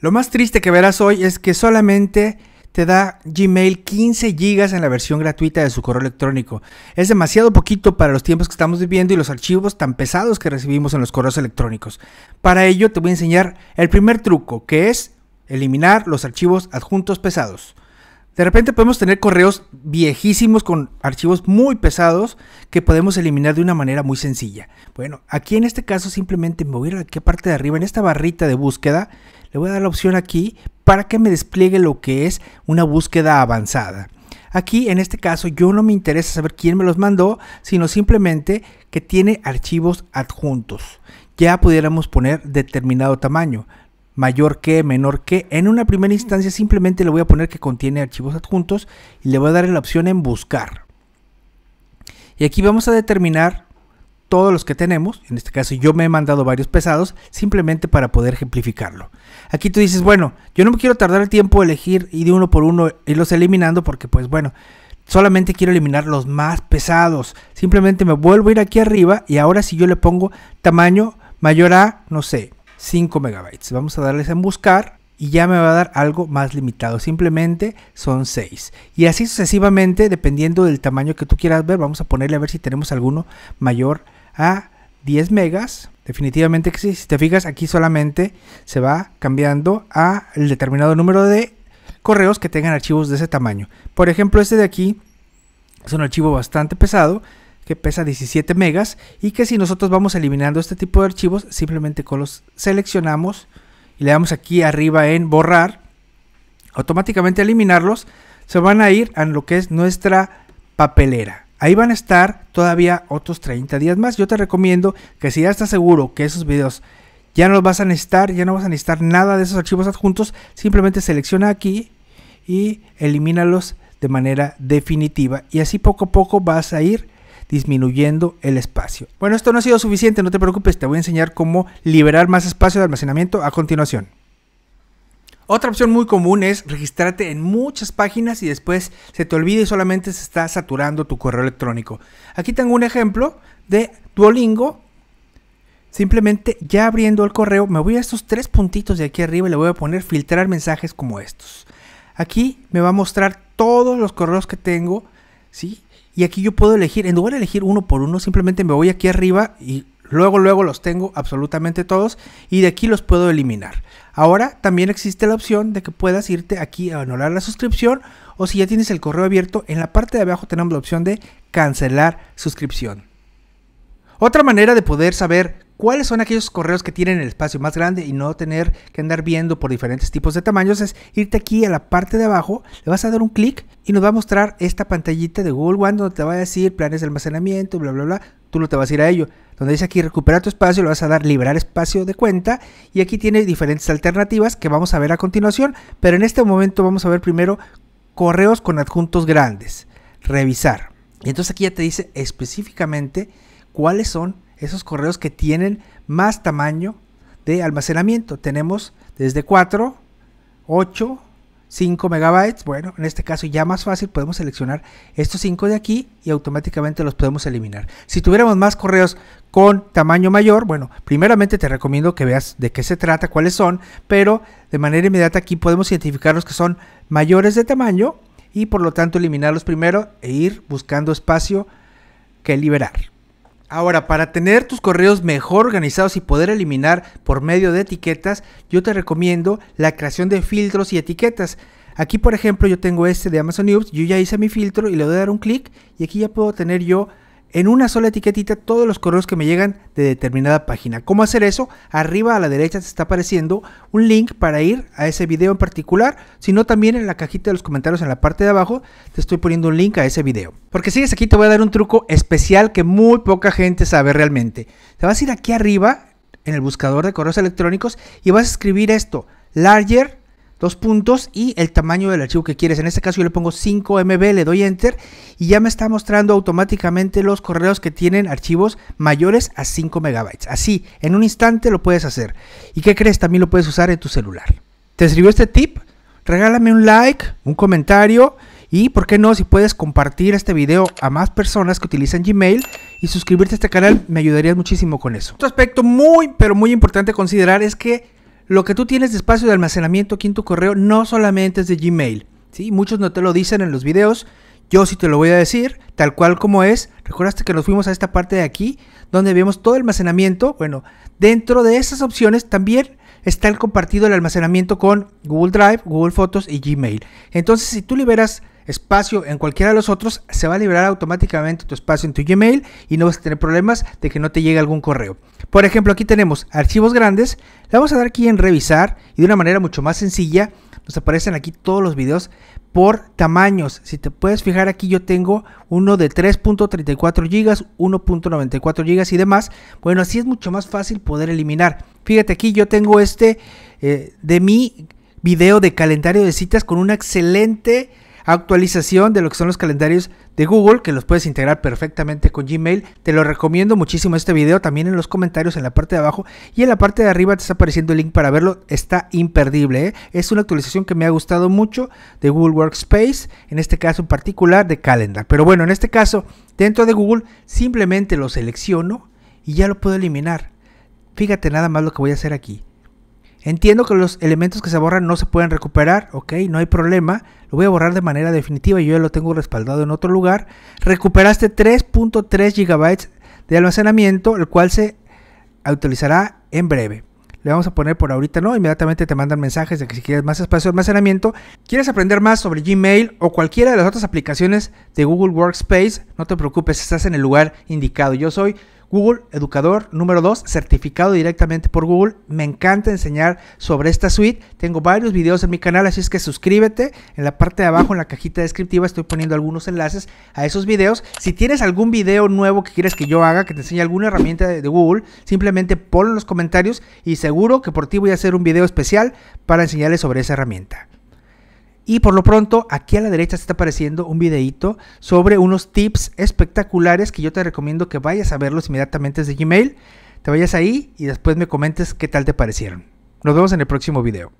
Lo más triste que verás hoy es que solamente te da Gmail 15 GB en la versión gratuita de su correo electrónico. Es demasiado poquito para los tiempos que estamos viviendo y los archivos tan pesados que recibimos en los correos electrónicos. Para ello te voy a enseñar el primer truco, que es eliminar los archivos adjuntos pesados. De repente podemos tener correos viejísimos con archivos muy pesados que podemos eliminar de una manera muy sencilla. Bueno, aquí en este caso simplemente me voy a ir parte de arriba, en esta barrita de búsqueda, le voy a dar la opción aquí para que me despliegue lo que es una búsqueda avanzada. Aquí en este caso yo no me interesa saber quién me los mandó, sino simplemente que tiene archivos adjuntos. Ya pudiéramos poner determinado tamaño mayor que, menor que. En una primera instancia simplemente le voy a poner que contiene archivos adjuntos y le voy a dar la opción en buscar. Y aquí vamos a determinar todos los que tenemos. En este caso yo me he mandado varios pesados simplemente para poder ejemplificarlo. Aquí tú dices, bueno, yo no me quiero tardar el tiempo de elegir y de uno por uno irlos eliminando porque pues bueno, solamente quiero eliminar los más pesados. Simplemente me vuelvo a ir aquí arriba y ahora si yo le pongo tamaño mayor a, no sé, 5 megabytes. Vamos a darles en buscar y ya me va a dar algo más limitado. Simplemente son 6. Y así sucesivamente, dependiendo del tamaño que tú quieras ver, vamos a ponerle a ver si tenemos alguno mayor a 10 megas. Definitivamente que sí. Si te fijas, aquí solamente se va cambiando a el determinado número de correos que tengan archivos de ese tamaño. Por ejemplo, este de aquí es un archivo bastante pesado que pesa 17 megas y que si nosotros vamos eliminando este tipo de archivos simplemente con los seleccionamos y le damos aquí arriba en borrar automáticamente eliminarlos se van a ir a lo que es nuestra papelera ahí van a estar todavía otros 30 días más yo te recomiendo que si ya estás seguro que esos videos ya no los vas a necesitar ya no vas a necesitar nada de esos archivos adjuntos simplemente selecciona aquí y elimínalos de manera definitiva y así poco a poco vas a ir disminuyendo el espacio. Bueno, esto no ha sido suficiente, no te preocupes, te voy a enseñar cómo liberar más espacio de almacenamiento a continuación. Otra opción muy común es registrarte en muchas páginas y después se te olvida y solamente se está saturando tu correo electrónico. Aquí tengo un ejemplo de Duolingo. Simplemente ya abriendo el correo me voy a estos tres puntitos de aquí arriba y le voy a poner filtrar mensajes como estos. Aquí me va a mostrar todos los correos que tengo, ¿sí? Y aquí yo puedo elegir, en lugar de elegir uno por uno, simplemente me voy aquí arriba y luego, luego los tengo absolutamente todos y de aquí los puedo eliminar. Ahora también existe la opción de que puedas irte aquí a anular la suscripción o si ya tienes el correo abierto, en la parte de abajo tenemos la opción de cancelar suscripción. Otra manera de poder saber cuáles son aquellos correos que tienen el espacio más grande y no tener que andar viendo por diferentes tipos de tamaños es irte aquí a la parte de abajo, le vas a dar un clic y nos va a mostrar esta pantallita de Google One donde te va a decir planes de almacenamiento, bla, bla, bla. Tú no te vas a ir a ello. Donde dice aquí recuperar tu espacio, le vas a dar liberar espacio de cuenta y aquí tiene diferentes alternativas que vamos a ver a continuación, pero en este momento vamos a ver primero correos con adjuntos grandes. Revisar. Y entonces aquí ya te dice específicamente cuáles son esos correos que tienen más tamaño de almacenamiento. Tenemos desde 4, 8, 5 megabytes. Bueno, en este caso ya más fácil podemos seleccionar estos 5 de aquí y automáticamente los podemos eliminar. Si tuviéramos más correos con tamaño mayor, bueno, primeramente te recomiendo que veas de qué se trata, cuáles son, pero de manera inmediata aquí podemos identificar los que son mayores de tamaño y por lo tanto eliminarlos primero e ir buscando espacio que liberar. Ahora, para tener tus correos mejor organizados y poder eliminar por medio de etiquetas, yo te recomiendo la creación de filtros y etiquetas. Aquí, por ejemplo, yo tengo este de Amazon News, yo ya hice mi filtro y le doy a dar un clic y aquí ya puedo tener yo en una sola etiquetita todos los correos que me llegan de determinada página. ¿Cómo hacer eso? Arriba a la derecha te está apareciendo un link para ir a ese video en particular, sino también en la cajita de los comentarios en la parte de abajo te estoy poniendo un link a ese video. Porque sigues aquí te voy a dar un truco especial que muy poca gente sabe realmente. Te vas a ir aquí arriba en el buscador de correos electrónicos y vas a escribir esto, larger dos puntos y el tamaño del archivo que quieres. En este caso yo le pongo 5 MB, le doy enter y ya me está mostrando automáticamente los correos que tienen archivos mayores a 5 MB. Así, en un instante lo puedes hacer. ¿Y qué crees? También lo puedes usar en tu celular. ¿Te sirvió este tip? Regálame un like, un comentario y, ¿por qué no? Si puedes compartir este video a más personas que utilizan Gmail y suscribirte a este canal, me ayudarías muchísimo con eso. Otro aspecto muy, pero muy importante considerar es que lo que tú tienes de espacio de almacenamiento aquí en tu correo no solamente es de Gmail. ¿sí? Muchos no te lo dicen en los videos. Yo sí te lo voy a decir, tal cual como es. Recordaste que nos fuimos a esta parte de aquí, donde vemos todo el almacenamiento. Bueno, dentro de esas opciones también está el compartido el almacenamiento con Google Drive, Google Fotos y Gmail. Entonces, si tú liberas espacio en cualquiera de los otros, se va a liberar automáticamente tu espacio en tu Gmail y no vas a tener problemas de que no te llegue algún correo. Por ejemplo, aquí tenemos archivos grandes, le vamos a dar aquí en revisar y de una manera mucho más sencilla nos aparecen aquí todos los videos por tamaños. Si te puedes fijar aquí yo tengo uno de 3.34 GB, 1.94 GB y demás. Bueno, así es mucho más fácil poder eliminar. Fíjate aquí yo tengo este eh, de mi video de calendario de citas con un excelente actualización de lo que son los calendarios de Google, que los puedes integrar perfectamente con Gmail. Te lo recomiendo muchísimo este video, también en los comentarios en la parte de abajo y en la parte de arriba te está apareciendo el link para verlo. Está imperdible, ¿eh? es una actualización que me ha gustado mucho de Google Workspace, en este caso en particular de Calendar. Pero bueno, en este caso, dentro de Google simplemente lo selecciono y ya lo puedo eliminar. Fíjate nada más lo que voy a hacer aquí. Entiendo que los elementos que se borran no se pueden recuperar, ok, no hay problema, lo voy a borrar de manera definitiva, yo ya lo tengo respaldado en otro lugar. Recuperaste 3.3 GB de almacenamiento, el cual se actualizará en breve. Le vamos a poner por ahorita no, inmediatamente te mandan mensajes de que si quieres más espacio de almacenamiento, quieres aprender más sobre Gmail o cualquiera de las otras aplicaciones de Google Workspace, no te preocupes, estás en el lugar indicado. Yo soy Google Educador número 2, certificado directamente por Google. Me encanta enseñar sobre esta suite. Tengo varios videos en mi canal, así es que suscríbete. En la parte de abajo, en la cajita descriptiva, estoy poniendo algunos enlaces a esos videos. Si tienes algún video nuevo que quieres que yo haga, que te enseñe alguna herramienta de, Google, simplemente ponlo en los comentarios y seguro que por ti voy a hacer un video especial para enseñarles sobre esa herramienta. Y por lo pronto, aquí a la derecha se está apareciendo un videito sobre unos tips espectaculares que yo te recomiendo que vayas a verlos inmediatamente desde Gmail. Te vayas ahí y después me comentes qué tal te parecieron. Nos vemos en el próximo video.